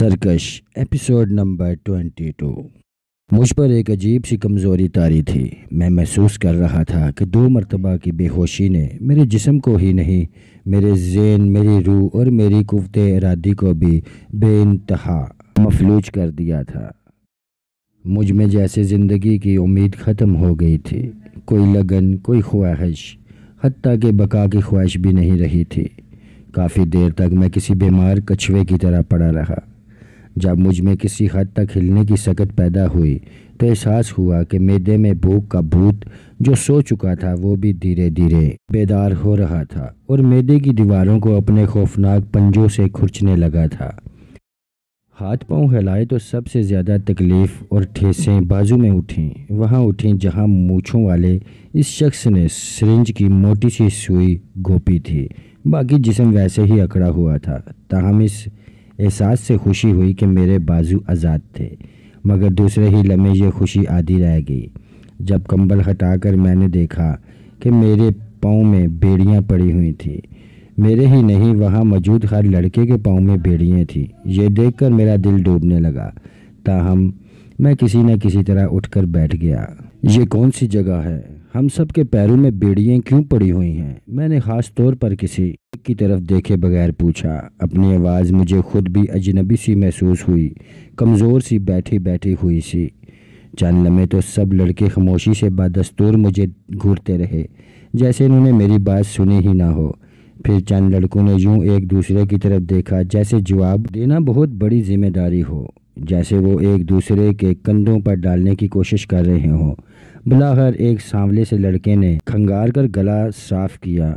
सरकश episode number twenty two मुझ पर एक अजीब सी कमज़ोरी तारी थी मैं महसूस कर रहा था कि दो मरतबा की बेहोशी ने मेरे जिसम को ही नहीं मेरे जेन मेरी रूह और मेरी कुत इरादी को भी बेानतहा मफलूज कर दिया था मुझ में जैसे ज़िंदगी की उम्मीद ख़त्म हो गई थी कोई लगन कोई ख्वाहिश हती के बका की ख्वाहिश भी नहीं रही थी काफ़ी देर तक मैं किसी बीमार कछुए की तरह पड़ा रहा जब मुझ में किसी हद तक हिलने की सकत पैदा हुई तो एहसास हुआ कि मेदे में भूख का भूत जो सो चुका था वो भी धीरे धीरे बेदार हो रहा था और मैदे की दीवारों को अपने खौफनाक पंजों से खुरचने लगा था हाथ पांव हिलाए तो सबसे ज़्यादा तकलीफ़ और ठेसें बाजू में उठीं वहाँ उठीं जहाँ मूछों वाले इस शख्स ने सरिंज की मोटी सी सुई गोपी थी बाकी जिसम वैसे ही अकड़ा हुआ था तहम इस एहसास से खुशी हुई कि मेरे बाजू आज़ाद थे मगर दूसरे ही लम्हे ये खुशी आधी रह गई जब कंबल हटाकर मैंने देखा कि मेरे पाँव में बेड़ियाँ पड़ी हुई थी मेरे ही नहीं वहाँ मौजूद हर लड़के के पाँव में बेड़ियाँ थीं ये देख मेरा दिल डूबने लगा ताहम मैं किसी न किसी तरह उठकर बैठ गया ये कौन सी जगह है हम सब के पैरों में बेड़ियाँ क्यों पड़ी हुई हैं मैंने ख़ास तौर पर किसी की तरफ देखे बगैर पूछा अपनी आवाज़ मुझे खुद भी अजनबी सी महसूस हुई कमज़ोर सी बैठी बैठी हुई सी चंद लम्हे तो सब लड़के खामोशी से बदस्तूर मुझे घूरते रहे जैसे उन्होंने मेरी बात सुनी ही ना हो फिर चंद लड़कों ने यूं एक दूसरे की तरफ देखा जैसे जवाब देना बहुत बड़ी जिम्मेदारी हो जैसे वो एक दूसरे के कंधों पर डालने की कोशिश कर रहे हों भलाहर एक सांवले से लड़के ने खंगार कर गला साफ किया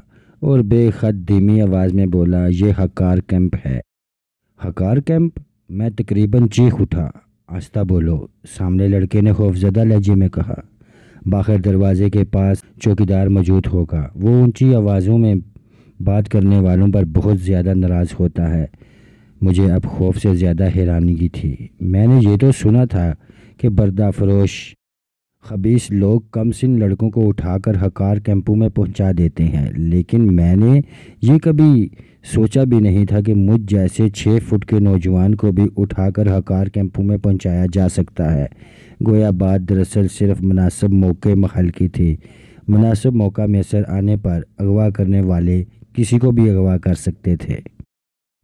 और बेहद धीमी आवाज़ में बोला ये हकार कैंप है हकार कैंप मैं तकरीबन चीख उठा आस्था बोलो सामने लड़के ने खौफजदा लहजे में कहा बाहर दरवाजे के पास चौकीदार मौजूद होगा वो ऊंची आवाज़ों में बात करने वालों पर बहुत ज़्यादा नाराज़ होता है मुझे अब खौफ से ज़्यादा हैरानी की थी मैंने ये तो सुना था कि बर्दा फरोश खबीस लोग कम सिन लड़कों को उठाकर हकार कैंपों में पहुंचा देते हैं लेकिन मैंने ये कभी सोचा भी नहीं था कि मुझ जैसे छः फुट के नौजवान को भी उठाकर हकार कैंपों में पहुंचाया जा सकता है गोया बात दरअसल सिर्फ मुनासब मौके महल की थी मुनासब मौका मैसर आने पर अगवा करने वाले किसी को भी अगवा कर सकते थे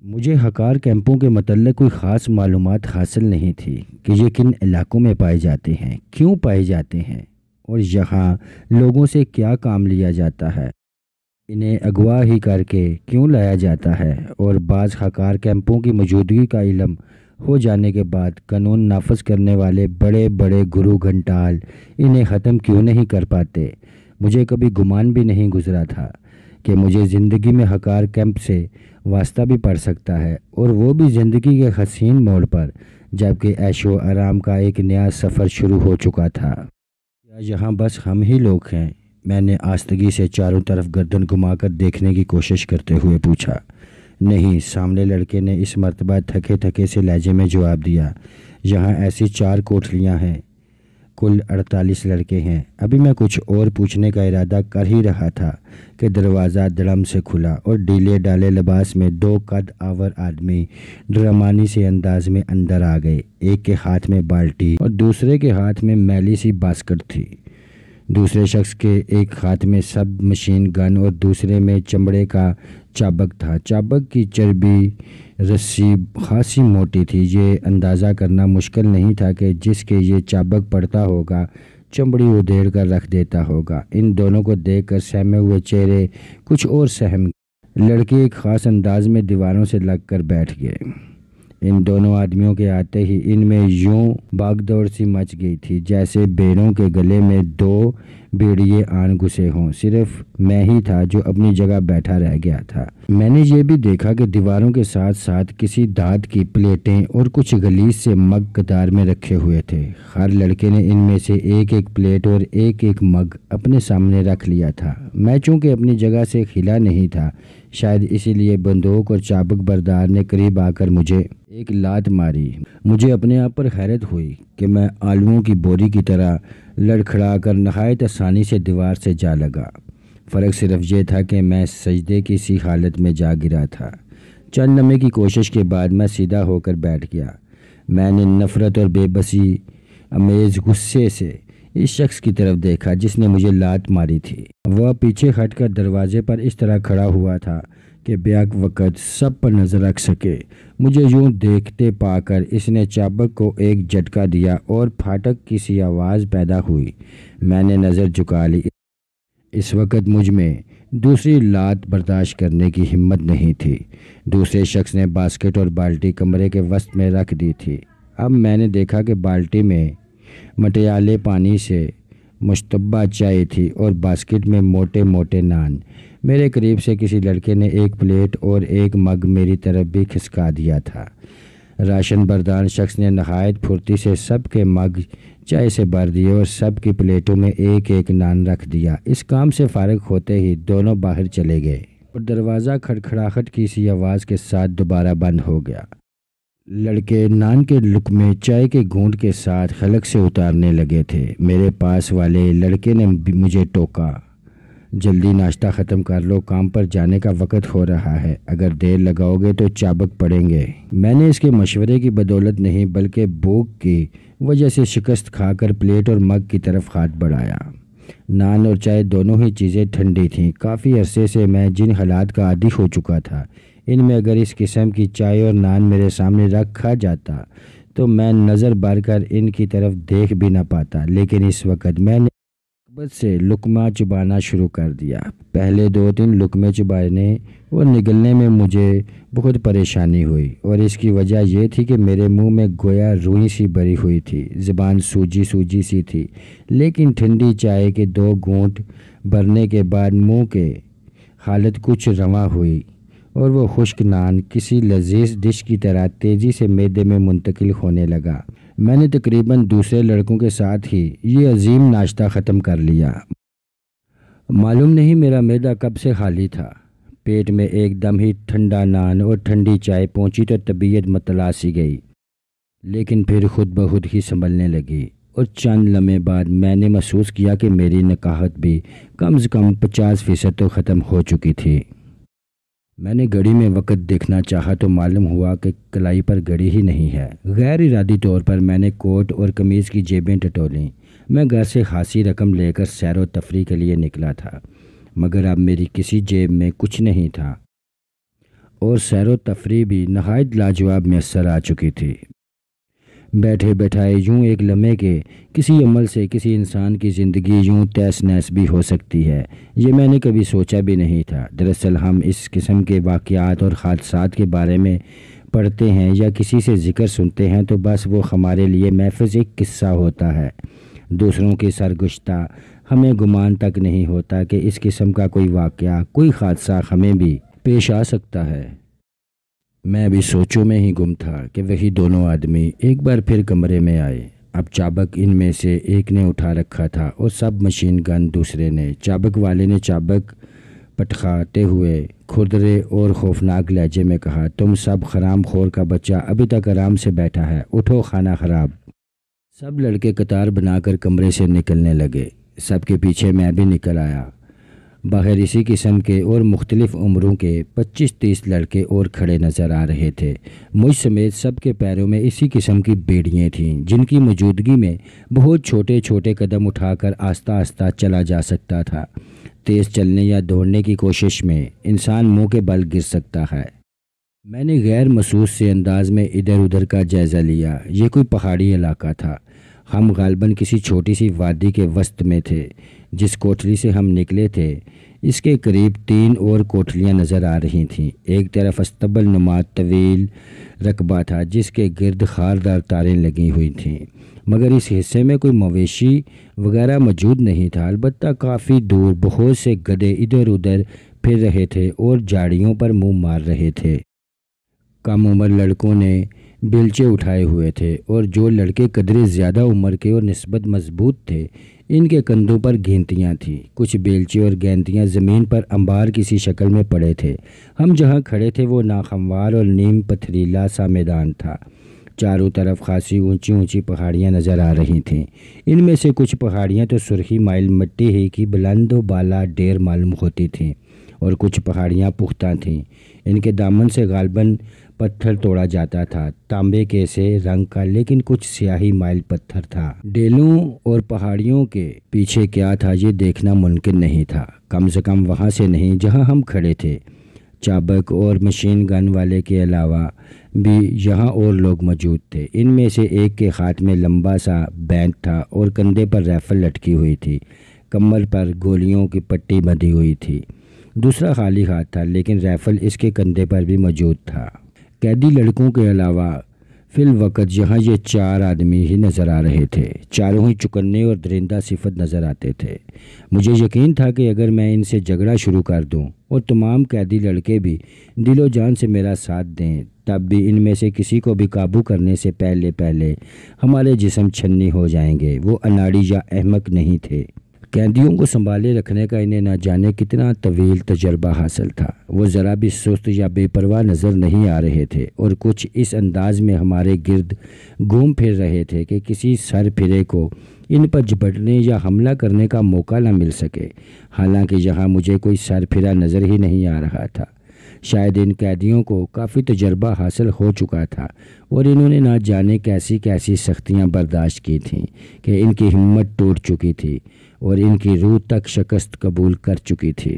मुझे हकार कैंपों के मतलब कोई ख़ास मालूम हासिल नहीं थी कि ये किन इलाकों में पाए जाते हैं क्यों पाए जाते हैं और यहाँ लोगों से क्या काम लिया जाता है इन्हें अगवा ही करके क्यों लाया जाता है और बाज़ हकार कैंपों की मौजूदगी का इलम हो जाने के बाद कानून नाफज करने वाले बड़े बड़े गुरु घंटाल इन्हें ख़त्म क्यों नहीं कर पाते मुझे कभी गुमान भी नहीं गुजरा था कि मुझे ज़िंदगी में हकार कैंप से वास्ता भी पड़ सकता है और वो भी ज़िंदगी के हसीन मोड़ पर जबकि ऐशो आराम का एक नया सफ़र शुरू हो चुका था या यहाँ बस हम ही लोग हैं मैंने आस्तगी से चारों तरफ गर्दन घुमाकर देखने की कोशिश करते हुए पूछा नहीं सामने लड़के ने इस मरतबा थके थके से लहजे में जवाब दिया यहाँ ऐसी चार कोठलियाँ हैं कुल 48 लड़के हैं अभी मैं कुछ और पूछने का इरादा कर ही रहा था कि दरवाज़ा ड्रम से खुला और डीले डाले लिबास में दो कद आवर आदमी ड्रमानी से अंदाज में अंदर आ गए एक के हाथ में बाल्टी और दूसरे के हाथ में मैली सी बास्कट थी दूसरे शख्स के एक हाथ में सब मशीन गन और दूसरे में चमड़े का चाबक था चाबक की चर्बी रस्सी खासी मोटी थी ये अंदाज़ा करना मुश्किल नहीं था कि जिसके ये चाबक पड़ता होगा चमड़ी उधेड़ कर रख देता होगा इन दोनों को देखकर सहमे हुए चेहरे कुछ और सहम लड़के एक ख़ास अंदाज में दीवारों से लग कर बैठ गए इन दोनों आदमियों के आते ही इनमें यूं बागदौड़ सी मच गई थी जैसे बेरों के गले में दो भेड़िए आन घुसे हों सिर्फ मैं ही था जो अपनी जगह बैठा रह गया था मैंने ये भी देखा कि दीवारों के साथ साथ किसी दाद की प्लेटें और कुछ गलीस से मग कतार में रखे हुए थे हर लड़के ने इनमें से एक एक प्लेट और एक एक मग अपने सामने रख लिया था मैं चूंकि अपनी जगह से खिला नहीं था शायद इसीलिए बंदूक और चाबक बरदार ने करीब आकर मुझे एक लात मारी मुझे अपने आप पर हैरत हुई कि मैं आलुओं की बोरी की तरह लड़खड़ा कर नहायत तो आसानी से दीवार से जा लगा फ़र्क सिर्फ ये था कि मैं सजदे की सी हालत में जा गिरा था चंद लम्हे की कोशिश के बाद मैं सीधा होकर बैठ गया मैंने नफ़रत और बेबसी अमेज़ गुस्से से इस शख्स की तरफ देखा जिसने मुझे लात मारी थी वह पीछे हटकर दरवाजे पर इस तरह खड़ा हुआ था कि ब्याक वक़्त सब पर नज़र रख सके मुझे यूं देखते पाकर इसने चाबक को एक झटका दिया और फाटक की सी आवाज़ पैदा हुई मैंने नज़र झुका ली इस वक्त मुझ में दूसरी लात बर्दाश्त करने की हिम्मत नहीं थी दूसरे शख्स ने बास्केट और बाल्टी कमरे के वस्त में रख दी थी अब मैंने देखा कि बाल्टी में मटियाले पानी से मुशतबा चाय थी और बास्केट में मोटे मोटे नान मेरे करीब से किसी लड़के ने एक प्लेट और एक मग मेरी तरफ भी खिसका दिया था राशन बरदान शख्स ने नहायत फुर्ती से सब के मग चाय से भर दिए और सब की प्लेटों में एक एक नान रख दिया इस काम से फारग होते ही दोनों बाहर चले गए और दरवाज़ा खड़खड़ाहट की सी आवाज़ के साथ दोबारा बंद हो गया लड़के नान के लुक में चाय के घूंट के साथ खलक से उतारने लगे थे मेरे पास वाले लड़के ने मुझे टोका जल्दी नाश्ता ख़त्म कर लो काम पर जाने का वक़्त हो रहा है अगर देर लगाओगे तो चाबक पड़ेंगे मैंने इसके मशवरे की बदौलत नहीं बल्कि भूख की वजह से शिकस्त खाकर प्लेट और मग की तरफ हाथ बढ़ाया नान और चाय दोनों ही चीज़ें ठंडी थीं काफ़ी अरसे से मैं जिन हालात का आदि हो चुका था इनमें अगर इस किस्म की चाय और नान मेरे सामने रखा जाता तो मैं नज़र बार कर इनकी तरफ देख भी ना पाता लेकिन इस वक्त मैंने मोहब्बत से लुकमा चुबाना शुरू कर दिया पहले दो दिन लुकमे चुबाने और निगलने में मुझे बहुत परेशानी हुई और इसकी वजह यह थी कि मेरे मुंह में गोया रूई सी भरी हुई थी ज़बान सूजी सूजी सी थी लेकिन ठंडी चाय के दो घूंट भरने के बाद मुंह के हालत कुछ रवा हुई और वो खुश्क नान किसी लजीज डिश की तरह तेज़ी से मैदे में मुंतकिल होने लगा मैंने तकरीबन दूसरे लड़कों के साथ ही ये अजीम नाश्ता ख़त्म कर लिया मालूम नहीं मेरा मैदा कब से खाली था पेट में एकदम ही ठंडा नान और ठंडी चाय पहुंची तो तबीयत मतलासी गई लेकिन फिर खुद ब खुद ही संभलने लगी और चंद लम्हे बाद मैंने महसूस किया कि मेरी नकाहत भी कम से कम पचास फ़ीसद तो ख़त्म हो चुकी थी मैंने घड़ी में वक्त देखना चाहा तो मालूम हुआ कि कलाई पर घड़ी ही नहीं है गैर इरादी तौर पर मैंने कोट और कमीज़ की जेबें टटोलें मैं घर से खासी रकम लेकर सैर तफरी के लिए निकला था मगर अब मेरी किसी जेब में कुछ नहीं था और सैर तफरी भी नहायत लाजवाब मैसर आ चुकी थी बैठे बैठाए यूं एक लम्हे के किसी अमल से किसी इंसान की ज़िंदगी यूं तैस नैस भी हो सकती है ये मैंने कभी सोचा भी नहीं था दरअसल हम इस किस्म के वाक़ात और हादसा के बारे में पढ़ते हैं या किसी से ज़िक्र सुनते हैं तो बस वो हमारे लिए महफज एक किस्सा होता है दूसरों के सरगुश्ता हमें गुमान तक नहीं होता कि इस किस्म का कोई वाक़ कोई हादसा हमें भी पेश आ सकता है मैं अभी सोचों में ही गुम था कि वही दोनों आदमी एक बार फिर कमरे में आए अब चाबक इनमें से एक ने उठा रखा था और सब मशीन गन दूसरे ने चाबक वाले ने चाबक पटखाते हुए खुदरे और खौफनाक लहजे में कहा तुम सब खराम खोर का बच्चा अभी तक आराम से बैठा है उठो खाना खराब सब लड़के कतार बनाकर कमरे से निकलने लगे सबके पीछे मैं भी निकल आया बगैर इसी किस्म के और मुख्तलिफ़ उम्रों के पच्चीस तीस लड़के और खड़े नज़र आ रहे थे मुझ समेत सब के पैरों में इसी किस्म की बेड़ियाँ थीं जिनकी मौजूदगी में बहुत छोटे छोटे कदम उठाकर आस्ता आस्ता चला जा सकता था तेज़ चलने या दौड़ने की कोशिश में इंसान मुंह के बल गिर सकता है मैंने गैर महसूस से अंदाज में इधर उधर का जायज़ा लिया ये कोई पहाड़ी इलाका था हम गालबन किसी छोटी सी वादी के वस्त में थे जिस कोठरी से हम निकले थे इसके करीब तीन और कोठलियाँ नज़र आ रही थीं एक तरफ अस्तबल नुमा तवील रकबा था जिसके गिरद खारदार तारें लगी हुई थीं मगर इस हिस्से में कोई मवेशी वगैरह मौजूद नहीं था अलबत् काफ़ी दूर बहुत से गधे इधर उधर फिर रहे थे और झाड़ियों पर मुंह मार रहे थे कम उम्र लड़कों ने बेलचे उठाए हुए थे और जो लड़के कदरे ज़्यादा उम्र के और नस्बत मजबूत थे इनके कंधों पर गेंतियाँ थीं कुछ बेलचे और गेंतियाँ ज़मीन पर अंबार किसी शक्ल में पड़े थे हम जहाँ खड़े थे वो नाखमवार और नीम पथरीला सा मैदान था चारों तरफ खासी ऊंची ऊंची पहाड़ियां नज़र आ रही थीं इनमें से कुछ पहाड़ियां तो सुरखी माइल मट्टी ही की बुलंद बाला डेर मालूम होती थीं और कुछ पहाड़ियां पुख्ता थीं इनके दामन से गालबन पत्थर तोड़ा जाता था तांबे के से रंग का लेकिन कुछ स्याही माइल पत्थर था डेलों और पहाड़ियों के पीछे क्या था ये देखना मुमकिन नहीं था कम से कम वहाँ से नहीं जहाँ हम खड़े थे चाबक और मशीन गन वाले के अलावा भी यहाँ और लोग मौजूद थे इनमें से एक के हाथ में लंबा सा बैंड था और कंधे पर रैफल लटकी हुई थी कमर पर गोलियों की पट्टी बंधी हुई थी दूसरा खाली हाथ था लेकिन रैफल इसके कंधे पर भी मौजूद था कैदी लड़कों के अलावा फिल वक़्त यहाँ ये चार आदमी ही नज़र आ रहे थे चारों ही चुकन्ने और दरिंदा सिफत नज़र आते थे मुझे यकीन था कि अगर मैं इनसे झगड़ा शुरू कर दूं और तमाम कैदी लड़के भी दिलो जान से मेरा साथ दें तब भी इनमें से किसी को भी काबू करने से पहले पहले हमारे जिसम छन्नी हो जाएंगे वो अनाड़ी या अहमक नहीं थे कैदियों को संभाले रखने का इन्हें ना जाने कितना तवील तजर्बा हासिल था वो ज़रा भी सुस्त या बेपरवाह नज़र नहीं आ रहे थे और कुछ इस अंदाज में हमारे गिरद घूम फिर रहे थे कि किसी सर फिरे को इन पर झपटने या हमला करने का मौका ना मिल सके हालांकि यहाँ मुझे कोई सर फिरा नज़र ही नहीं आ रहा था शायद इन कैदियों को काफ़ी तजर्बा हासिल हो चुका था और इन्होंने ना जाने कैसी कैसी सख्तियां बर्दाश्त की थीं कि इनकी हिम्मत टूट चुकी थी और इनकी रूह तक शिकस्त कबूल कर चुकी थी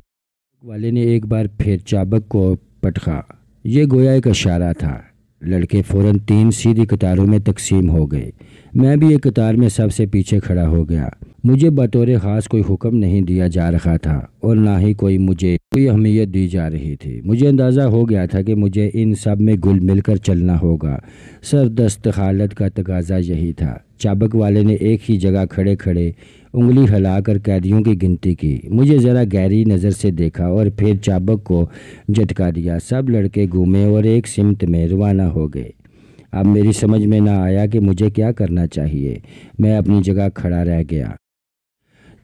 वाले ने एक बार फिर चाबक को पटखा ये गोया एक इशारा था लड़के फौरन तीन सीधी कतारों में तकसीम हो गए मैं भी एक कतार में सबसे पीछे खड़ा हो गया मुझे बतौर ख़ास कोई हुक्म नहीं दिया जा रहा था और ना ही कोई मुझे कोई अहमियत दी जा रही थी मुझे अंदाज़ा हो गया था कि मुझे इन सब में गुल मिलकर चलना होगा सरदस्त हालत का तकाजा यही था चाबक वाले ने एक ही जगह खड़े खड़े उंगली फैलाकर कैदियों की गिनती की मुझे ज़रा गहरी नज़र से देखा और फिर चाबक को झटका दिया सब लड़के घूमे और एक सिमत में रवाना हो गए अब मेरी समझ में ना आया कि मुझे क्या करना चाहिए मैं अपनी जगह खड़ा रह गया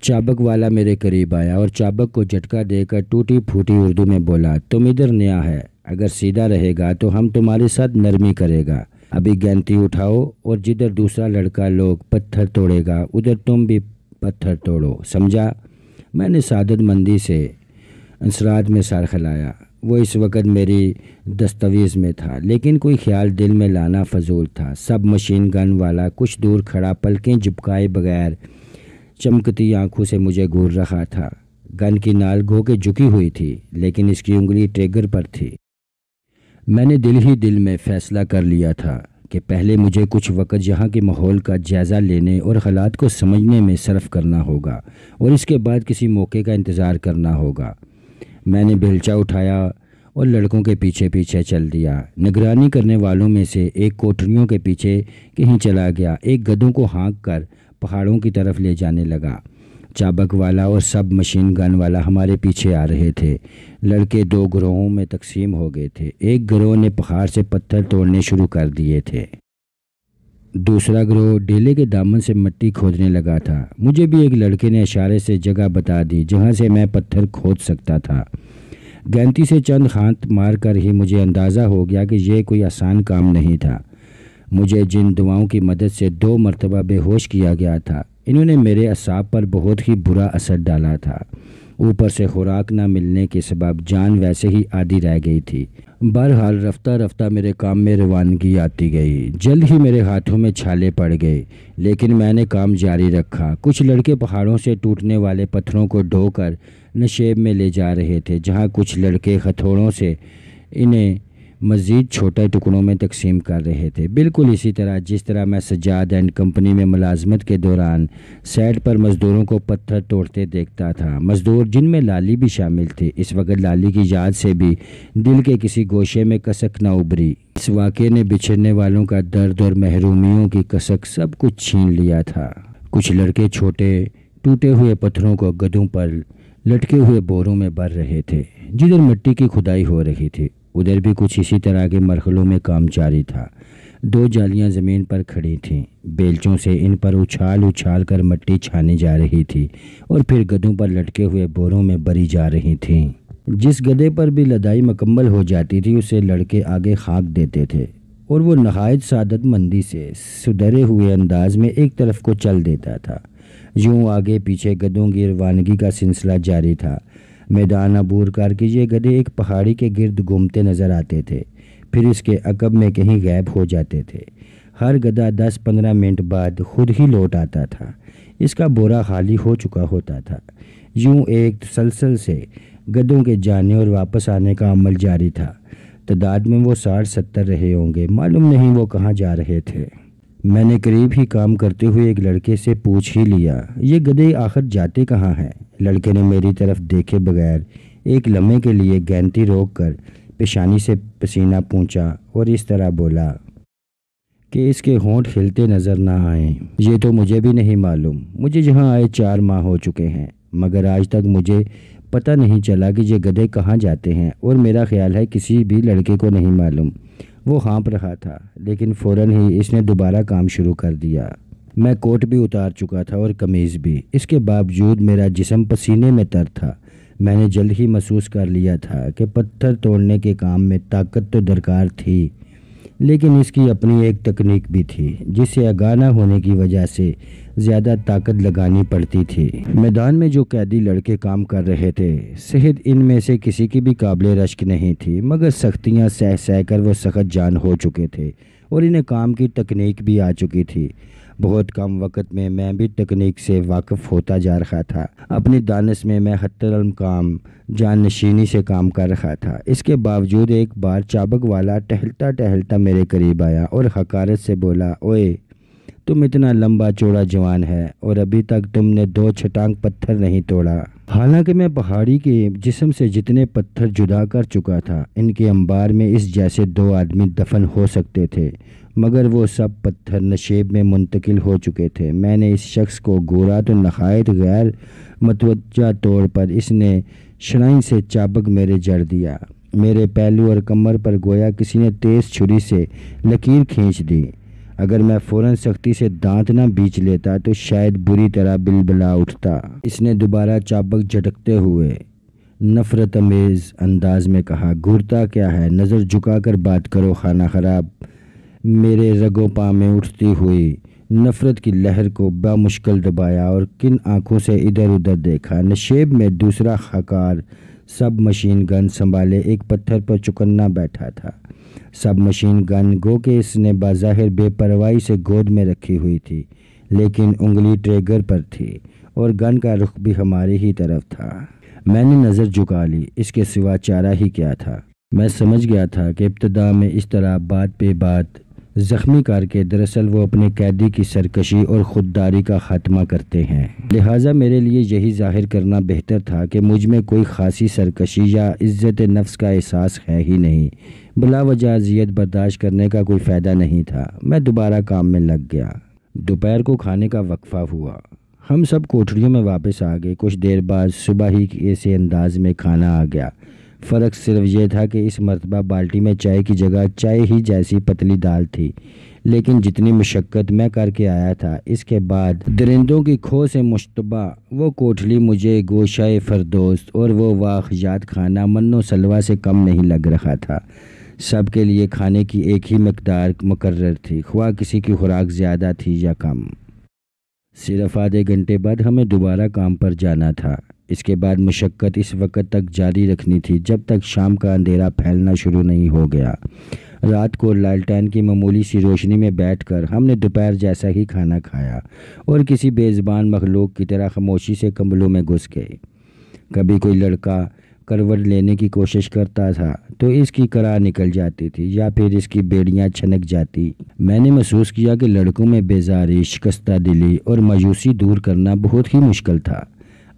चाबक वाला मेरे करीब आया और चाबक को झटका देकर टूटी फूटी उर्दू में बोला तुम इधर नया है अगर सीधा रहेगा तो हम तुम्हारे साथ नरमी करेगा अभी गैंती उठाओ और जिधर दूसरा लड़का लोग पत्थर तोड़ेगा उधर तुम भी पत्थर तोड़ो समझा मैंने सादत मंदी से अंसराज में सार खिलाया वो इस वक्त मेरी दस्तावेज़ में था लेकिन कोई ख्याल दिल में लाना फजूल था सब मशीन गन वाला कुछ दूर खड़ा पलकें झपकाए बगैर चमकती आंखों से मुझे घूर रहा था गन की नाल घो के झुकी हुई थी लेकिन इसकी उंगली ट्रिगर पर थी मैंने दिल ही दिल में फ़ैसला कर लिया था कि पहले मुझे कुछ वक़्त यहाँ के माहौल का जायज़ा लेने और हालात को समझने में सर्फ करना होगा और इसके बाद किसी मौके का इंतज़ार करना होगा मैंने बेलचा उठाया और लड़कों के पीछे पीछे चल दिया निगरानी करने वालों में से एक कोठरियों के पीछे कहीं चला गया एक गदों को हाँक कर पहाड़ों की तरफ ले जाने लगा चाबक वाला और सब मशीन गन वाला हमारे पीछे आ रहे थे लड़के दो ग्रोहों में तकसीम हो गए थे एक ग्रोह ने पहाड़ से पत्थर तोड़ने शुरू कर दिए थे दूसरा ग्रोह डेले के दामन से मिट्टी खोदने लगा था मुझे भी एक लड़के ने इशारे से जगह बता दी जहाँ से मैं पत्थर खोद सकता था गैंती से चंद हाथ मार कर ही मुझे अंदाज़ा हो गया कि यह कोई आसान काम नहीं था मुझे जिन दुआओं की मदद से दो मरतबा बेहोश किया गया था इन्होंने मेरे असाब पर बहुत ही बुरा असर डाला था ऊपर से खुराक ना मिलने के सबब जान वैसे ही आधी रह गई थी बहरहाल रफ्ता रफ्ता मेरे काम में रवानगी आती गई जल्द ही मेरे हाथों में छाले पड़ गए लेकिन मैंने काम जारी रखा कुछ लड़के पहाड़ों से टूटने वाले पत्थरों को ढोकर नशेब में ले जा रहे थे जहाँ कुछ लड़के हथौड़ों से इन्हें मज़ीद छोटे टुकड़ों में तकसीम कर रहे थे बिल्कुल इसी तरह जिस तरह मैं सजाद एंड कंपनी में मुलाजमत के दौरान सैड पर मज़दूरों को पत्थर तोड़ते देखता था मज़दूर जिनमें लाली भी शामिल थे इस वक्त लाली की याद से भी दिल के किसी गोशे में कसक न उभरी इस वाक़े ने बिछड़ने वालों का दर्द और महरूमियों की कसक सब कुछ छीन लिया था कुछ लड़के छोटे टूटे हुए पत्थरों को गधों पर लटके हुए बोरों में भर रहे थे जिधर मिट्टी की खुदाई हो रही थी उधर भी कुछ इसी तरह के मरखलों में काम जारी था दो जालियां ज़मीन पर खड़ी थीं बेलचों से इन पर उछाल उछाल कर मट्टी छानी जा रही थी और फिर गधों पर लटके हुए बोरों में भरी जा रही थीं जिस गधे पर भी लदाई मकम्मल हो जाती थी उसे लड़के आगे खाक देते थे और वो नहायत मंदी से सुधरे हुए अंदाज में एक तरफ को चल देता था यूँ आगे पीछे गधों की रवानगी का सिलसिला जारी था मैदान अबूर कर के ये गधे एक पहाड़ी के गिर्द घूमते नजर आते थे फिर इसके अकब में कहीं गायब हो जाते थे हर गधा दस पंद्रह मिनट बाद खुद ही लौट आता था इसका बोरा खाली हो चुका होता था यूं एक तसलसल से गधों के जाने और वापस आने का अमल जारी था तादाद में वो साठ सत्तर रहे होंगे मालूम नहीं वो कहाँ जा रहे थे मैंने करीब ही काम करते हुए एक लड़के से पूछ ही लिया ये गधे आखिर जाते कहाँ हैं लड़के ने मेरी तरफ देखे बगैर एक लम्हे के लिए गैंती रोक कर पेशानी से पसीना पूछा और इस तरह बोला कि इसके होंठ हिलते नज़र ना आए ये तो मुझे भी नहीं मालूम मुझे जहाँ आए चार माह हो चुके हैं मगर आज तक मुझे पता नहीं चला कि ये गधे कहाँ जाते हैं और मेरा ख्याल है किसी भी लड़के को नहीं मालूम वो हाँप रहा था लेकिन फ़ौर ही इसने दोबारा काम शुरू कर दिया मैं कोट भी उतार चुका था और कमीज़ भी इसके बावजूद मेरा जिसम पसीने में तर था मैंने जल्द ही महसूस कर लिया था कि पत्थर तोड़ने के काम में ताकत तो दरकार थी लेकिन इसकी अपनी एक तकनीक भी थी जिसे अगाना होने की वजह से ज़्यादा ताकत लगानी पड़ती थी मैदान में जो कैदी लड़के काम कर रहे थे सेहत इनमें से किसी की भी काबिल रश्क नहीं थी मगर सख्तियां सह सह कर वो सख्त जान हो चुके थे और इन्हें काम की तकनीक भी आ चुकी थी बहुत कम वक्त में मैं भी तकनीक से वाकफ होता जा रहा था अपनी दानस में मैं हतरम काम जान नशीनी से काम कर रहा था इसके बावजूद एक बार चाबक वाला टहलता टहलता मेरे करीब आया और हकारत से बोला ओए तुम इतना लंबा चौड़ा जवान है और अभी तक तुमने दो छटांग पत्थर नहीं तोड़ा हालांकि मैं पहाड़ी के जिसम से जितने पत्थर जुदा कर चुका था इनके अंबार में इस जैसे दो आदमी दफन हो सकते थे मगर वो सब पत्थर नशेब में मुंतकिल हो चुके थे मैंने इस शख्स को गोरा तो नहायत गैर मतवजा तौर पर इसने शराई से चाबक मेरे जड़ दिया मेरे पहलू और कमर पर गोया किसी ने तेज़ छुरी से लकीर खींच दी अगर मैं फ़ौरन सख्ती से दांत ना बीच लेता तो शायद बुरी तरह बिलबला उठता इसने दोबारा चाबक झटकते हुए नफ़रत अमेज़ अंदाज में कहा घूरता क्या है नज़र झुकाकर बात करो खाना ख़राब मेरे रगोपा में उठती हुई नफ़रत की लहर को बामुश्किल दबाया और किन आंखों से इधर उधर देखा नशेब में दूसरा हकार सब मशीन गन संभाले एक पत्थर पर चुकन्ना बैठा था सब मशीन गन गो के इसने बाज़ाहिर बेपरवाही से गोद में रखी हुई थी लेकिन उंगली ट्रेगर पर थी और गन का रुख भी हमारी ही तरफ था मैंने नज़र झुका ली इसके सिवा चारा ही क्या था मैं समझ गया था कि इब्तदा में इस तरह बात पे बात ज़ख्मी करके दरअसल वो अपने कैदी की सरकशी और ख़ुददारी का ख़ात्मा करते हैं लिहाजा मेरे लिए यही जाहिर करना बेहतर था कि मुझ में कोई ख़ासी सरकशी या इज़्ज़त नफ्स का एहसास है ही नहीं बला वजह अजियत बर्दाश्त करने का कोई फ़ायदा नहीं था मैं दोबारा काम में लग गया दोपहर को खाने का वक्फा हुआ हम सब कोठरियों में वापस आ गए कुछ देर बाद सुबह ही ऐसे अंदाज में खाना आ गया फ़र्क सिर्फ यह था कि इस मरतबा बाल्टी में चाय की जगह चाय ही जैसी पतली दाल थी लेकिन जितनी मशक्क़त मैं करके आया था इसके बाद दरिंदों की खो से मुशतबा वो कोठली मुझे गोशा फरदोस और वो वाकयात खाना मनो सलवा से कम नहीं लग रहा था सब के लिए खाने की एक ही मकदार मुकर थी ख्वा किसी की खुराक ज़्यादा थी या कम सिर्फ आधे घंटे बाद हमें दोबारा काम पर जाना था इसके बाद मशक्क़त इस वक्त तक जारी रखनी थी जब तक शाम का अंधेरा फैलना शुरू नहीं हो गया रात को लालटेन की मामूली सी रोशनी में बैठकर हमने दोपहर जैसा ही खाना खाया और किसी बेज़बान मखलूक की तरह खामोशी से कम्बलों में घुस गए कभी कोई लड़का करवट लेने की कोशिश करता था तो इसकी करा निकल जाती थी या फिर इसकी बेड़ियां छनक जाती मैंने महसूस किया कि लड़कों में बेजारी शिकस्ता दिली और मायूसी दूर करना बहुत ही मुश्किल था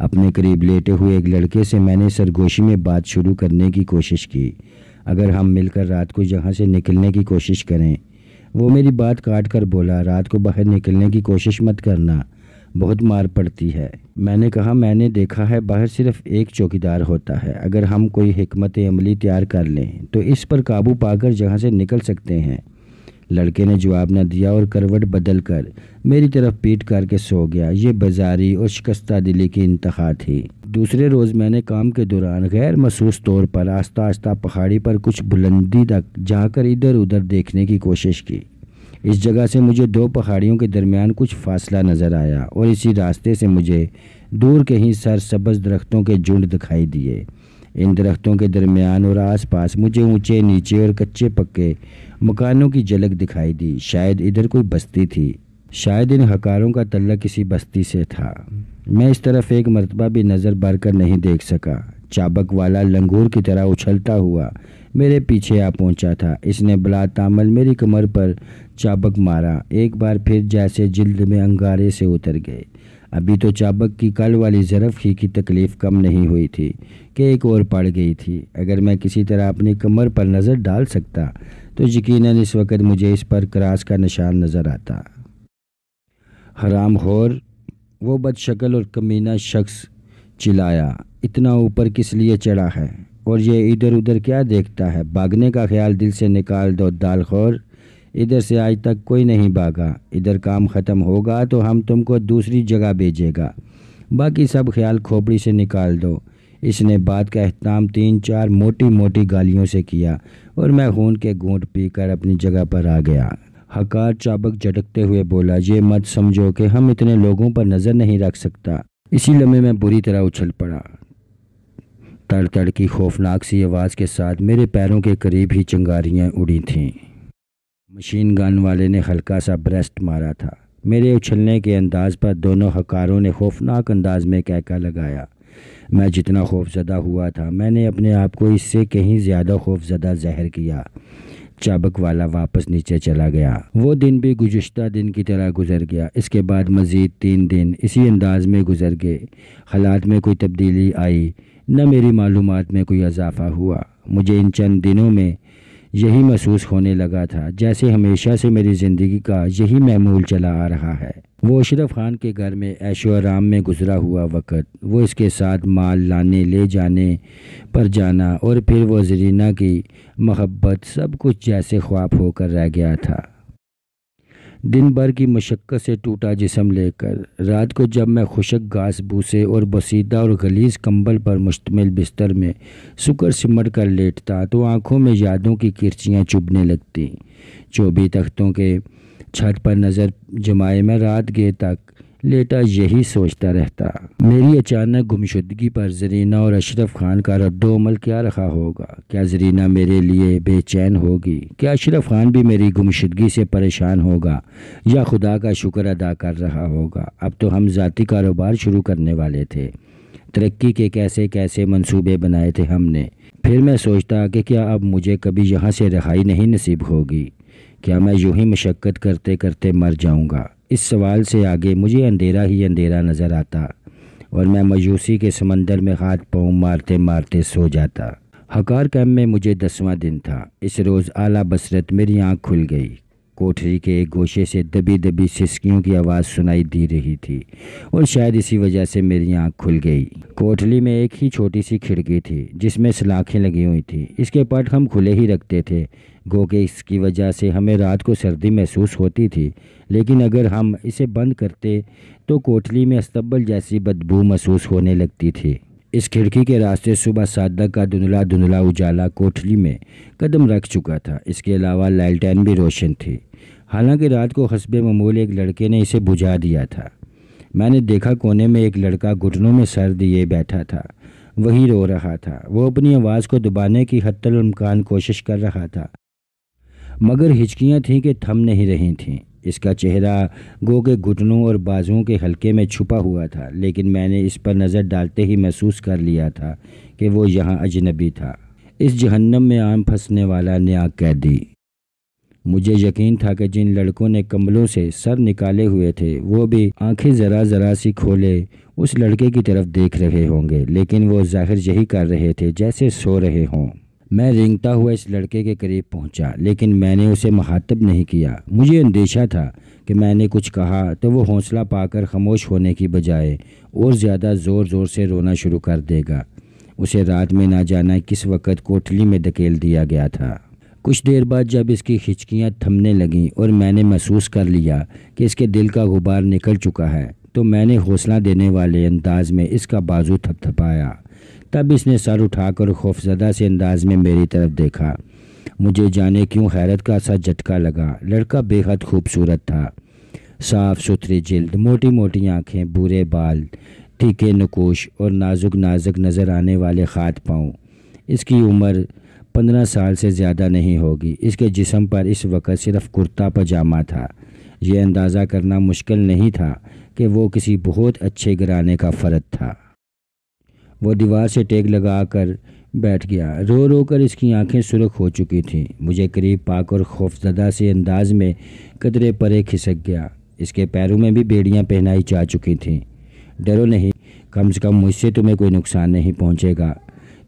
अपने करीब लेटे हुए एक लड़के से मैंने सरगोशी में बात शुरू करने की कोशिश की अगर हम मिलकर रात को यहाँ से निकलने की कोशिश करें वो मेरी बात काट कर बोला रात को बाहर निकलने की कोशिश मत करना बहुत मार पड़ती है मैंने कहा मैंने देखा है बाहर सिर्फ एक चौकीदार होता है अगर हम कोई हमत अमली तैयार कर लें तो इस पर काबू पाकर जहाँ से निकल सकते हैं लड़के ने जवाब न दिया और करवट बदल कर मेरी तरफ पीट करके सो गया ये बाजारी और शिकस्ता दिली की इंतहा थी दूसरे रोज़ मैंने काम के दौरान गैर महसूस तौर पर आस्ता आस्ता पहाड़ी पर कुछ बुलंदी तक जाकर इधर उधर देखने की कोशिश की इस जगह से मुझे दो पहाड़ियों के दरमियान कुछ फासला नज़र आया और इसी रास्ते से मुझे दूर कहीं सरसब्ज दरख्तों के झुंड दिखाई दिए इन दरख्तों के दरमियान और आसपास मुझे ऊंचे नीचे और कच्चे पक्के मकानों की झलक दिखाई दी शायद इधर कोई बस्ती थी शायद इन हकारों का तल्ला किसी बस्ती से था मैं इस तरफ एक मरतबा भी नज़र भर कर नहीं देख सका चाबक वाला लंगूर की तरह उछलता हुआ मेरे पीछे आ पहुंचा था इसने बला तामल मेरी कमर पर चाबक मारा एक बार फिर जैसे जिल्द में अंगारे से उतर गए अभी तो चाबक की कल वाली ज़रफ़ ही की तकलीफ़ कम नहीं हुई थी कि एक और पड़ गई थी अगर मैं किसी तरह अपनी कमर पर नज़र डाल सकता तो यकीनन इस वक्त मुझे इस पर क्रास का निशान नज़र आता हराम खोर वो बदशकल और कमीना शख्स चिल्लाया इतना ऊपर किस लिए चढ़ा है और ये इधर उधर क्या देखता है भागने का ख्याल दिल से निकाल दो दाल खोर इधर से आज तक कोई नहीं भागा इधर काम ख़त्म होगा तो हम तुमको दूसरी जगह भेजेगा बाकी सब ख्याल खोपड़ी से निकाल दो इसने बात का अहतमाम तीन चार मोटी मोटी गालियों से किया और मैं खून के घूंट पीकर अपनी जगह पर आ गया हकार चाबक झटकते हुए बोला ये मत समझो कि हम इतने लोगों पर नज़र नहीं रख सकता इसी लम्हे मैं बुरी तरह उछल पड़ा तड़ तड़ की खौफनाक सी आवाज़ के साथ मेरे पैरों के करीब ही चंगारियां उड़ी थीं मशीन गन वाले ने हल्का सा ब्रेस्ट मारा था मेरे उछलने के अंदाज पर दोनों हकारों ने खौफनाक अंदाज में कहका लगाया मैं जितना खौफजदा हुआ था मैंने अपने आप को इससे कहीं ज़्यादा खौफजदा जहर किया चाबक वाला वापस नीचे चला गया वो दिन भी गुजशत दिन की तरह गुजर गया इसके बाद मज़ीद तीन दिन इसी अंदाज में गुजर गए हालात में कोई तब्दीली आई न मेरी मालूम में कोई इजाफ़ा हुआ मुझे इन चंद दिनों में यही महसूस होने लगा था जैसे हमेशा से मेरी ज़िंदगी का यही महमूल चला आ रहा है वो अशरफ खान के घर में ऐशो आराम में गुजरा हुआ वक़्त वो इसके साथ माल लाने ले जाने पर जाना और फिर वो जरीना की महब्बत सब कुछ जैसे ख्वाब होकर रह गया था दिन भर की मशक्क़त से टूटा जिसम लेकर रात को जब मैं खुशक घास भूसे और बसीदा और गलीज कंबल पर मुश्तमिल बिस्तर में सुकर सिमट कर लेटता तो आंखों में यादों की किरचियाँ चुभने लगती चौबी तख्तों के छत पर नज़र जमाए मैं रात गए तक लेटा यही सोचता रहता मेरी अचानक गुमशुदगी पर जरीना और अशरफ खान का रद्दोमल क्या रखा होगा क्या जरीना मेरे लिए बेचैन होगी क्या अशरफ खान भी मेरी गुमशुदगी से परेशान होगा या खुदा का शुक्र अदा कर रहा होगा अब तो हम ज़ाती कारोबार शुरू करने वाले थे तरक्की के कैसे कैसे मंसूबे बनाए थे हमने फिर मैं सोचता कि क्या अब मुझे कभी यहाँ से रहाई नहीं नसीब होगी क्या मैं यूं ही मशक्क़त करते करते मर जाऊँगा इस सवाल से आगे मुझे अंधेरा ही अंधेरा नज़र आता और मैं मायूसी के समंदर में हाथ पाँव मारते मारते सो जाता हकार कैम्प में मुझे दसवां दिन था इस रोज़ आला बसरत मेरी आँख खुल गई कोठरी के एक गोशे से दबी दबी सिसकियों की आवाज़ सुनाई दे रही थी और शायद इसी वजह से मेरी आँख खुल गई कोठली में एक ही छोटी सी खिड़की थी जिसमें सलाखें लगी हुई थी इसके पट हम खुले ही रखते थे गो के इसकी वजह से हमें रात को सर्दी महसूस होती थी लेकिन अगर हम इसे बंद करते तो कोठली में अस्तबल जैसी बदबू महसूस होने लगती थी इस खिड़की के रास्ते सुबह सादक का धुंधला धुंधला उजाला कोठली में कदम रख चुका था इसके अलावा लालटेन भी रोशन थी हालांकि रात को हसब ममूल एक लड़के ने इसे बुझा दिया था मैंने देखा कोने में एक लड़का घुटनों में सर दिए बैठा था वही रो रहा था वो अपनी आवाज़ को दबाने की हतलमकान कोशिश कर रहा था मगर हिचकियाँ थीं कि थम नहीं रही थीं इसका चेहरा गो के घुटनों और बाजुओं के हलके में छुपा हुआ था लेकिन मैंने इस पर नज़र डालते ही महसूस कर लिया था कि वो यहाँ अजनबी था इस जहन्नम में आम फंसने वाला नया कैदी मुझे यकीन था कि जिन लड़कों ने कम्बलों से सर निकाले हुए थे वो भी आंखें ज़रा ज़रा सी खोले उस लड़के की तरफ देख रहे होंगे लेकिन वो जाहिर यही कर रहे थे जैसे सो रहे हों मैं रिंगता हुआ इस लड़के के करीब पहुंचा, लेकिन मैंने उसे महातब नहीं किया मुझे अंदेशा था कि मैंने कुछ कहा तो वो हौसला पाकर खामोश होने की बजाय और ज़्यादा ज़ोर ज़ोर से रोना शुरू कर देगा उसे रात में ना जाना किस वक़्त कोठली में धकेल दिया गया था कुछ देर बाद जब इसकी हिचकियाँ थमने लगीं और मैंने महसूस कर लिया कि इसके दिल का गुबार निकल चुका है तो मैंने हौसला देने वाले अंदाज में इसका बाजू थपथपाया तब इसने सर उठाकर खौफजदा से अंदाज में मेरी तरफ देखा मुझे जाने क्यों हैरत का सा झटका लगा लड़का बेहद खूबसूरत था साफ़ सुथरी जल्द मोटी मोटी आँखें बुरे बाल ठीके नकोश और नाजुक नाजुक नज़र आने वाले खाद पाँव इसकी उम्र पंद्रह साल से ज़्यादा नहीं होगी इसके जिसम पर इस वक्त सिर्फ कुर्ता पजामा था यह अंदाज़ा करना मुश्किल नहीं था कि वो किसी बहुत अच्छे घराने का फ़र्द था वो दीवार से टेक लगा कर बैठ गया रो रो कर इसकी आंखें सुरख हो चुकी थीं मुझे करीब पाक और खौफजदा से अंदाज में कदरे परे खिसक गया इसके पैरों में भी बेड़ियाँ पहनाई जा चुकी थीं डरो नहीं कम से कम मुझसे तुम्हें कोई नुकसान नहीं पहुँचेगा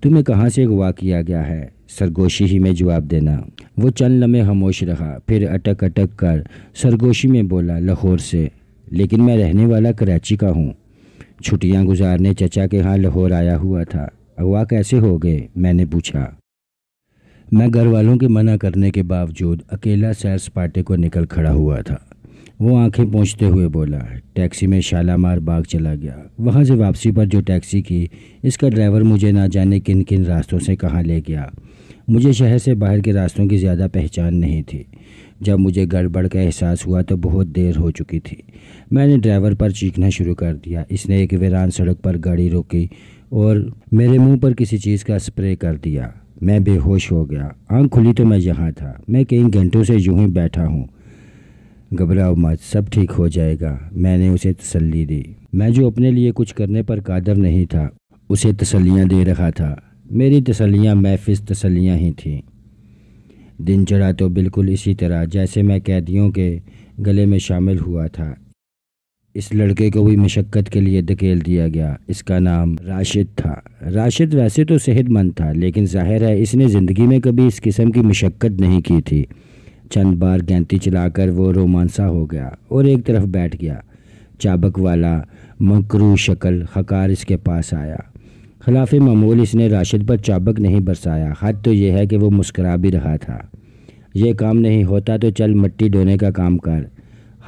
तुम्हें कहाँ से अगवा किया गया है सरगोशी ही में जवाब देना वो चंद लम्हे खामोश रहा फिर अटक अटक कर सरगोशी में बोला लाहौर से लेकिन मैं रहने वाला कराची का हूँ छुट्टियाँ गुजारने चचा के यहाँ लाहौर आया हुआ था अगवा कैसे हो गए मैंने पूछा मैं घर वालों के मना करने के बावजूद अकेला सैर सपाटे को निकल खड़ा हुआ था वो आंखें पहुँचते हुए बोला टैक्सी में शालामार बाग चला गया वहाँ से वापसी पर जो टैक्सी की इसका ड्राइवर मुझे ना जाने किन किन रास्तों से कहाँ ले गया मुझे शहर से बाहर के रास्तों की ज़्यादा पहचान नहीं थी जब मुझे गड़बड़ का एहसास हुआ तो बहुत देर हो चुकी थी मैंने ड्राइवर पर चीखना शुरू कर दिया इसने एक वीरान सड़क पर गाड़ी रोकी और मेरे मुंह पर किसी चीज़ का स्प्रे कर दिया मैं बेहोश हो गया आंख खुली तो मैं यहाँ था मैं कई घंटों से यूं ही बैठा हूँ घबराओ मत सब ठीक हो जाएगा मैंने उसे तसल्ली दी मैं जो अपने लिए कुछ करने पर कादर नहीं था उसे तसल्लियाँ दे रहा था मेरी तसलियाँ महफ़ तसलियाँ ही थीं दिन चढ़ा तो बिल्कुल इसी तरह जैसे मैं कैदियों के गले में शामिल हुआ था इस लड़के को भी मशक्क़त के लिए धकेल दिया गया इसका नाम राशिद था राशिद वैसे तो सेहतमंद था लेकिन जाहिर है इसने ज़िंदगी में कभी इस किस्म की मशक्क़त नहीं की थी चंद बार गैंती चलाकर वो रोमांसा हो गया और एक तरफ बैठ गया चाबक वाला मकरू शक्ल हकार इसके पास आया खिलाफ मामूल इसने राशिद पर चाबक नहीं बरसाया हद तो यह है कि वो मुस्करा भी रहा था यह काम नहीं होता तो चल मट्टी डोने का काम कर